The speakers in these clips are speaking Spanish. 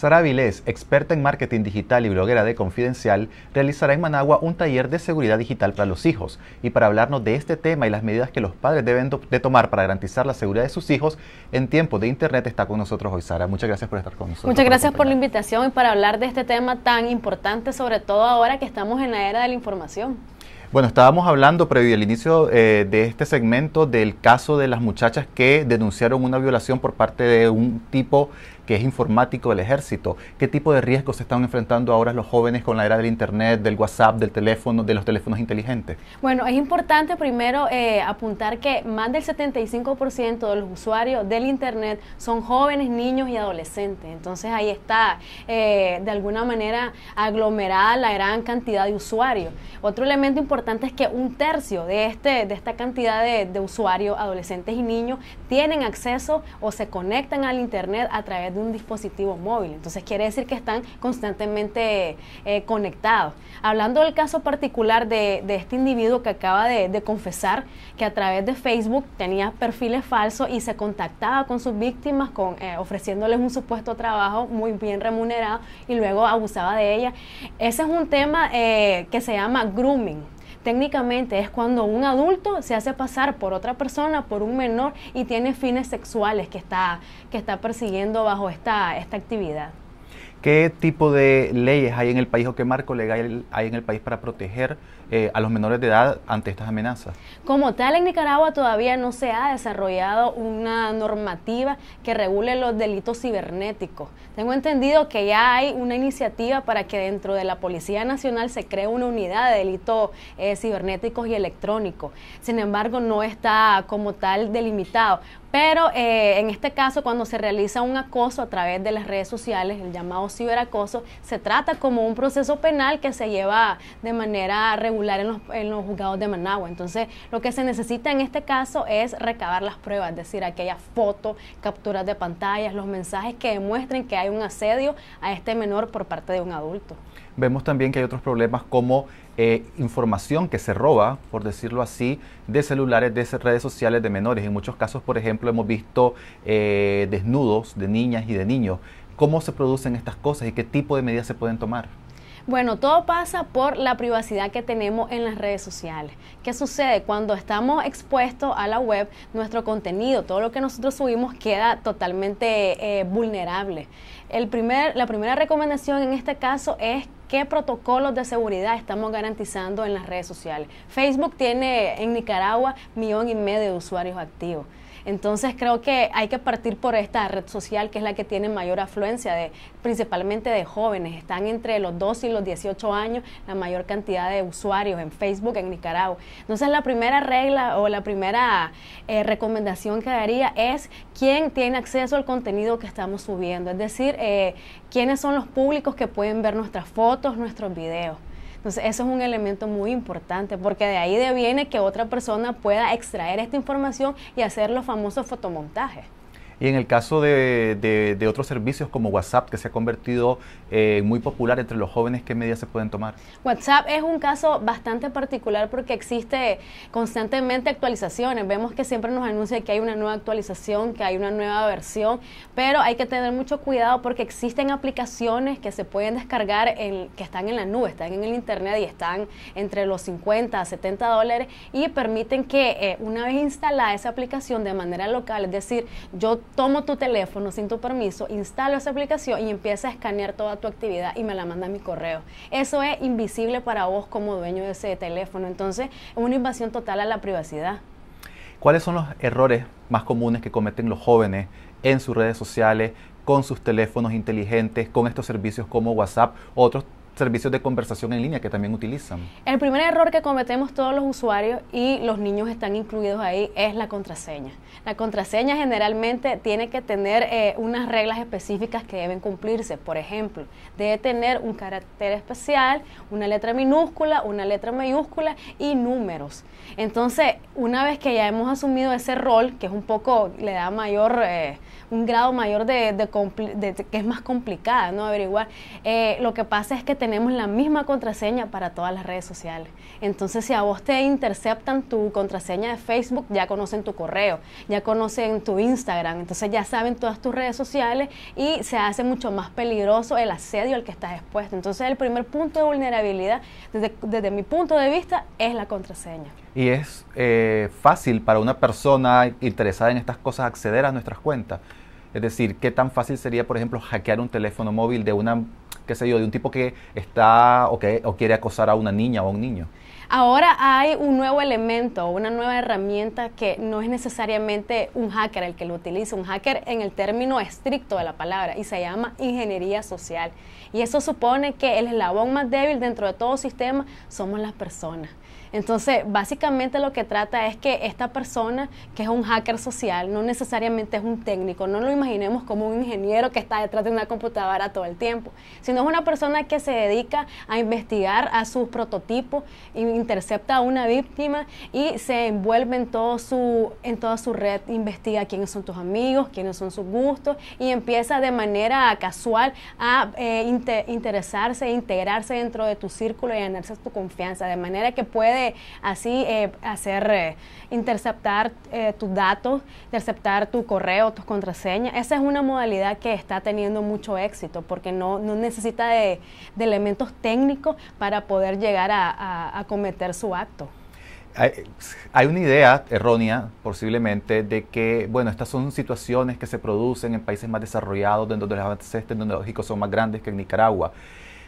Sara Vilés, experta en marketing digital y bloguera de Confidencial, realizará en Managua un taller de seguridad digital para los hijos. Y para hablarnos de este tema y las medidas que los padres deben de tomar para garantizar la seguridad de sus hijos en tiempos de Internet, está con nosotros hoy Sara. Muchas gracias por estar con nosotros. Muchas gracias por la invitación y para hablar de este tema tan importante, sobre todo ahora que estamos en la era de la información. Bueno, estábamos hablando previo al inicio eh, de este segmento del caso de las muchachas que denunciaron una violación por parte de un tipo que es informático del ejército, qué tipo de riesgos se están enfrentando ahora los jóvenes con la era del Internet, del WhatsApp, del teléfono, de los teléfonos inteligentes. Bueno, es importante primero eh, apuntar que más del 75% de los usuarios del Internet son jóvenes, niños y adolescentes. Entonces ahí está, eh, de alguna manera, aglomerada la gran cantidad de usuarios. Otro elemento importante es que un tercio de, este, de esta cantidad de, de usuarios, adolescentes y niños, tienen acceso o se conectan al Internet a través de un dispositivo móvil. Entonces quiere decir que están constantemente eh, conectados. Hablando del caso particular de, este individuo que acaba de, confesar que a través de Facebook tenía perfiles falsos y se contactaba con sus víctimas con, eh, ofreciéndoles un supuesto trabajo muy bien remunerado y luego abusaba de ellas. Ese es un tema eh, que se llama grooming Técnicamente es cuando un adulto se hace pasar por otra persona, por un menor, y tiene fines sexuales que está, que está persiguiendo bajo esta, esta actividad. ¿Qué tipo de leyes hay en el país o qué marco legal hay en el país para proteger eh, a los menores de edad ante estas amenazas. Como tal, en Nicaragua todavía no se ha desarrollado una normativa que regule los delitos cibernéticos. Tengo entendido que ya hay una iniciativa para que dentro de la Policía Nacional se cree una unidad de delitos eh, cibernéticos y electrónicos. Sin embargo, no está como tal delimitado. Pero eh, en este caso, cuando se realiza un acoso a través de las redes sociales, el llamado ciberacoso, se trata como un proceso penal que se lleva de manera regular en los, juzgados de Managua. Entonces, lo que se necesita en este caso es recabar las pruebas, es decir, aquellas fotos, capturas de pantallas, los mensajes que demuestren que hay un asedio a este menor por parte de un adulto. Vemos también que hay otros problemas como eh, información que se roba, por decirlo así, de celulares, de redes sociales de menores. En muchos casos, por ejemplo, hemos visto eh, desnudos de niñas y de niños. ¿Cómo se producen estas cosas y qué tipo de medidas se pueden tomar? Bueno, todo pasa por la privacidad que tenemos en las redes sociales. ¿Qué sucede? Cuando estamos expuestos a la web, nuestro contenido, todo lo que nosotros subimos queda totalmente eh, vulnerable. la primera recomendación en este caso es qué protocolos de seguridad estamos garantizando en las redes sociales. Facebook tiene en Nicaragua millón y medio de usuarios activos. Entonces creo que hay que partir por esta red social que es la que tiene mayor afluencia, principalmente de jóvenes. Están entre los 12 y los 18 años la mayor cantidad de usuarios en Facebook en Nicaragua. Entonces la primera regla o la primera eh, recomendación que daría es quién tiene acceso al contenido que estamos subiendo, es decir, eh, quiénes son los públicos que pueden ver nuestras fotos, nuestros videos. Entonces, eso es un elemento muy importante porque de ahí deviene que otra persona pueda extraer esta información y hacer los famosos fotomontajes. Y en el caso de, otros servicios como WhatsApp, que se ha convertido eh, muy popular entre los jóvenes, ¿qué medidas se pueden tomar? WhatsApp es un caso bastante particular porque existe constantemente actualizaciones. Vemos que siempre nos anuncia que hay una nueva actualización, que hay una nueva versión, pero hay que tener mucho cuidado porque existen aplicaciones que se pueden descargar en, que están en la nube, están en el internet y están entre los 50 a 70 dólares y permiten que eh, una vez instalada esa aplicación de manera local, es decir, yo tomo tu teléfono sin tu permiso, instalo esa aplicación y empieza a escanear toda tu actividad y me la manda a mi correo. Eso es invisible para vos como dueño de ese teléfono. Entonces, es una invasión total a la privacidad. ¿Cuáles son los errores más comunes que cometen los jóvenes en sus redes sociales, con sus teléfonos inteligentes, con estos servicios como WhatsApp, otros servicios de conversación en línea que también utilizan. El primer error que cometemos todos los usuarios y los niños están incluidos ahí es la contraseña. La contraseña generalmente tiene que tener eh, unas reglas específicas que deben cumplirse. Por ejemplo, debe tener un carácter especial, una letra minúscula, una letra mayúscula y números. Entonces, una vez que ya hemos asumido ese rol, que es un poco, le da mayor, eh, un grado mayor de, que es más complicada, ¿no? Averiguar, eh, lo que pasa es que tenemos la misma contraseña para todas las redes sociales. Entonces, si a vos te interceptan tu contraseña de Facebook, ya conocen tu correo, ya conocen tu Instagram, entonces ya saben todas tus redes sociales y se hace mucho más peligroso el asedio al que estás expuesto. Entonces, el primer punto de vulnerabilidad, desde, mi punto de vista, es la contraseña. Y es eh, fácil para una persona interesada en estas cosas acceder a nuestras cuentas. Es decir, ¿qué tan fácil sería, por ejemplo, hackear un teléfono móvil de una qué sé yo, de un tipo que está o, que, o quiere acosar a una niña o a un niño. Ahora hay un nuevo elemento, una nueva herramienta que no es necesariamente un hacker el que lo utiliza, un hacker en el término estricto de la palabra, y se llama ingeniería social. Y eso supone que el eslabón más débil dentro de todo sistema somos las personas. Entonces, básicamente lo que trata es que esta persona, que es un hacker social, no necesariamente es un técnico, no lo imaginemos como un ingeniero que está detrás de una computadora todo el tiempo, sino es una persona que se dedica a investigar a sus prototipos, intercepta a una víctima y se envuelve en, todo su, en toda su red, investiga quiénes son tus amigos, quiénes son sus gustos y empieza de manera casual a eh, interesarse a e integrarse dentro de tu círculo y ganarse tu confianza, de manera que puede así eh, hacer, eh, interceptar eh, tus datos, interceptar tu correo, tus contraseñas. Esa es una modalidad que está teniendo mucho éxito porque no, necesita de, elementos técnicos para poder llegar a, cometer su acto. Hay, hay, una idea errónea, posiblemente, de que, bueno, estas son situaciones que se producen en países más desarrollados, donde los avances tecnológicos son más grandes que en Nicaragua.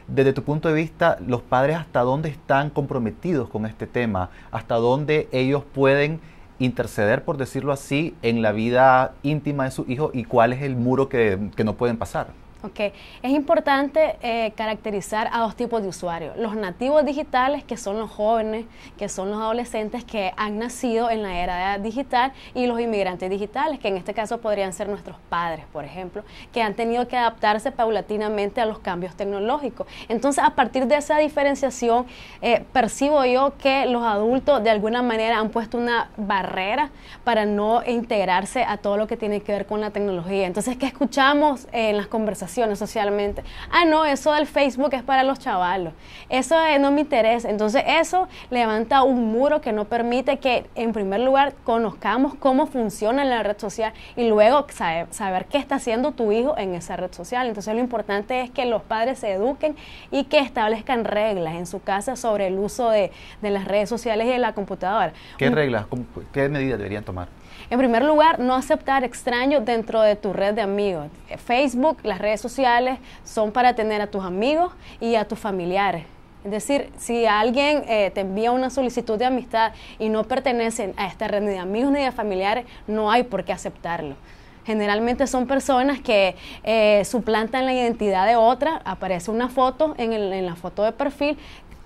Desde tu punto de vista, los padres hasta dónde están comprometidos con este tema, hasta dónde ellos pueden interceder, por decirlo así, en la vida íntima de su hijo y cuál es el muro que, que no pueden pasar. Okay. Es importante eh, caracterizar a dos tipos de usuarios. Los nativos digitales, que son los jóvenes, que son los adolescentes que han nacido en la era digital, y los inmigrantes digitales, que en este caso podrían ser nuestros padres, por ejemplo, que han tenido que adaptarse paulatinamente a los cambios tecnológicos. Entonces, a partir de esa diferenciación, eh, percibo yo que los adultos de alguna manera han puesto una barrera para no integrarse a todo lo que tiene que ver con la tecnología. Entonces, ¿qué escuchamos eh, en las conversaciones? socialmente. Ah, no, eso del Facebook es para los chavalos. Eso eh, no me interesa. Entonces eso levanta un muro que no permite que en primer lugar conozcamos cómo funciona la red social y luego saber, saber qué está haciendo tu hijo en esa red social. Entonces lo importante es que los padres se eduquen y que establezcan reglas en su casa sobre el uso de, de las redes sociales y de la computadora. ¿Qué reglas, qué medidas deberían tomar? En primer lugar, no aceptar extraños dentro de tu red de amigos. Facebook, las redes sociales son para tener a tus amigos y a tus familiares. Es decir, si alguien eh, te envía una solicitud de amistad y no pertenecen a esta red ni de amigos ni de familiares, no hay por qué aceptarlo. Generalmente son personas que eh, suplantan la identidad de otra, aparece una foto en, en la foto de perfil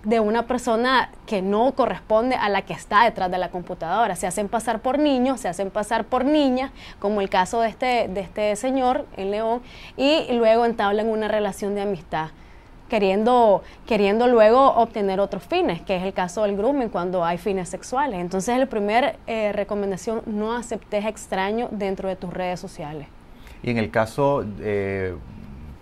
de una persona que no corresponde a la que está detrás de la computadora. Se hacen pasar por niños, se hacen pasar por niñas, como el caso de este, de este señor en León, y luego entablan una relación de amistad. Queriendo, queriendo luego obtener otros fines, que es el caso del grooming cuando hay fines sexuales. Entonces, la primera eh, recomendación, no aceptes extraños dentro de tus redes sociales. Y en el caso, eh,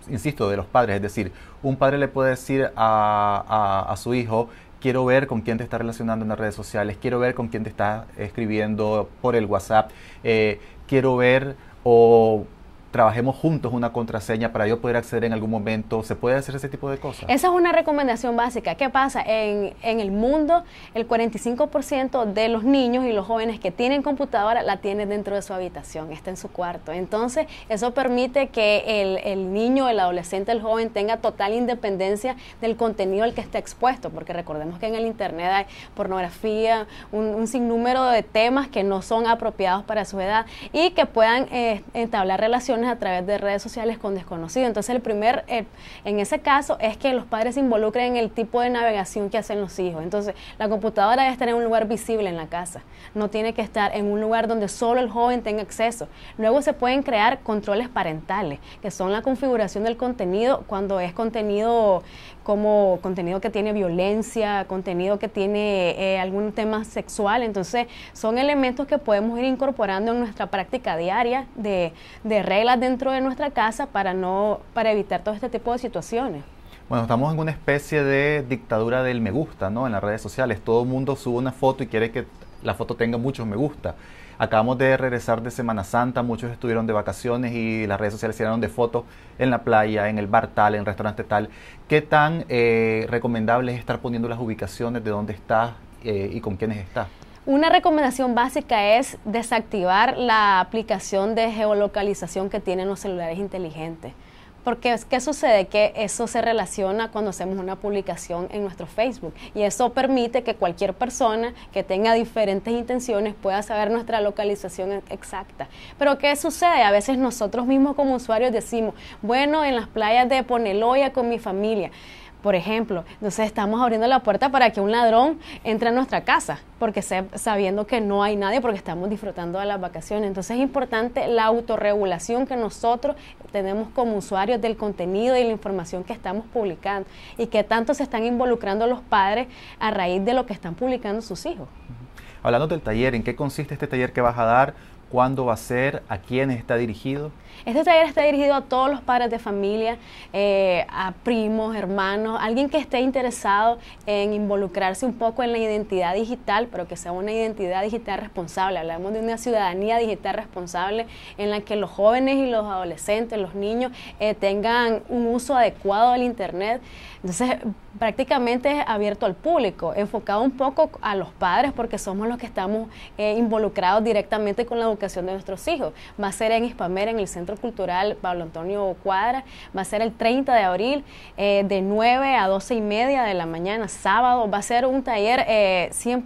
insisto, de los padres. Es decir, un padre le puede decir a, su hijo, quiero ver con quién te está relacionando en las redes sociales, quiero ver con quién te está escribiendo por el WhatsApp, eh, quiero ver o trabajemos juntos una contraseña para yo poder acceder en algún momento. ¿Se puede hacer ese tipo de cosas? Esa es una recomendación básica. ¿Qué pasa? En, en el mundo, el 45% de los niños y los jóvenes que tienen computadora la tienen dentro de su habitación, está en su cuarto. Entonces, eso permite que el, niño, el adolescente, el joven tenga total independencia del contenido al que esté expuesto, porque recordemos que en el Internet hay pornografía, un, sinnúmero de temas que no son apropiados para su edad y que puedan eh, entablar relaciones a través de redes sociales con desconocidos. Entonces, el primer, eh, en ese caso, es que los padres se involucren en el tipo de navegación que hacen los hijos. Entonces, la computadora debe estar en un lugar visible en la casa. No tiene que estar en un lugar donde solo el joven tenga acceso. Luego se pueden crear controles parentales, que son la configuración del contenido cuando es contenido como contenido que tiene violencia, contenido que tiene eh, algún tema sexual. Entonces, son elementos que podemos ir incorporando en nuestra práctica diaria de, de reglas dentro de nuestra casa para, no, para evitar todo este tipo de situaciones. Bueno, estamos en una especie de dictadura del me gusta, ¿no? En las redes sociales. Todo el mundo sube una foto y quiere que la foto tenga muchos me gusta. Acabamos de regresar de Semana Santa, muchos estuvieron de vacaciones y las redes sociales se llenaron de fotos en la playa, en el bar tal, en el restaurante tal. ¿Qué tan eh, recomendable es estar poniendo las ubicaciones de dónde estás eh, y con quiénes estás? Una recomendación básica es desactivar la aplicación de geolocalización que tienen los celulares inteligentes. Porque ¿qué sucede que eso se relaciona cuando hacemos una publicación en nuestro Facebook y eso permite que cualquier persona que tenga diferentes intenciones pueda saber nuestra localización e-, exacta. Pero ¿qué sucede? A veces nosotros mismos como usuarios decimos, bueno, en las playas de Poneloya con mi familia por ejemplo. Entonces estamos abriendo la puerta para que un ladrón entre a nuestra casa, porque sabiendo que no hay nadie, porque estamos disfrutando de las vacaciones. Entonces es importante la autorregulación que nosotros tenemos como usuarios del contenido y la información que estamos publicando y que tanto se están involucrando los padres a raíz de lo que están publicando sus hijos. Hablando del taller, ¿en qué consiste este taller que vas a dar? ¿Cuándo va a ser? ¿A quién está dirigido? Este taller está dirigido a todos los padres de familia, eh, a primos, hermanos, alguien que esté interesado en involucrarse un poco en la identidad digital, pero que sea una identidad digital responsable. Hablamos de una ciudadanía digital responsable en la que los jóvenes y los adolescentes, los niños, eh, tengan un uso adecuado del Internet. Entonces, prácticamente es abierto al público, enfocado un poco a los padres porque somos los que estamos eh, involucrados directamente con la educación de nuestros hijos. Va a ser en Hispamer, en el centro Centro Cultural Pablo Antonio Cuadra. Va a ser el 30 de abril eh, de 9 a 12 y media de la mañana, sábado. Va a ser un taller 100%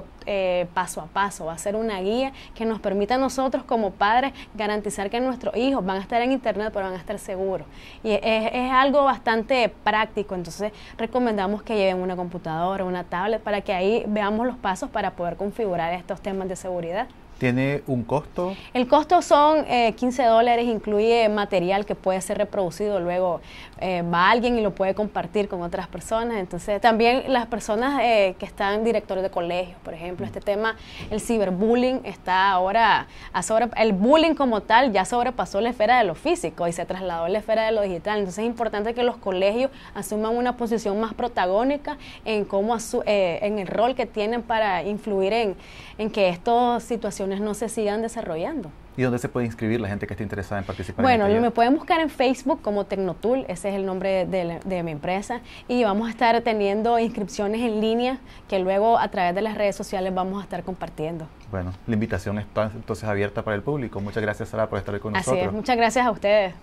eh, eh, paso a paso, va a ser una guía que nos permita a nosotros como padres garantizar que nuestros hijos van a estar en internet, pero van a estar seguros. Y es, algo bastante práctico, entonces recomendamos que lleven una computadora, una tablet, para que ahí veamos los pasos para poder configurar estos temas de seguridad. ¿Tiene un costo? El costo son eh, 15 dólares, incluye material que puede ser reproducido, luego eh, va alguien y lo puede compartir con otras personas. Entonces, también las personas eh, que están directores de colegios, por ejemplo, este tema, el ciberbullying está ahora, a sobre, el bullying como tal ya sobrepasó la esfera de lo físico y se trasladó a la esfera de lo digital. Entonces, es importante que los colegios asuman una posición más protagónica en, cómo eh, en el rol que tienen para influir en, en que estas situaciones no se sigan desarrollando. ¿Y dónde se puede inscribir la gente que esté interesada en participar? Bueno, este me pueden buscar en Facebook como Tecnotool, ese es el nombre de, mi empresa, y vamos a estar teniendo inscripciones en línea que luego a través de las redes sociales vamos a estar compartiendo. Bueno, la invitación está entonces abierta para el público. Muchas gracias, Sara, por estar con nosotros. Así es, muchas gracias a ustedes.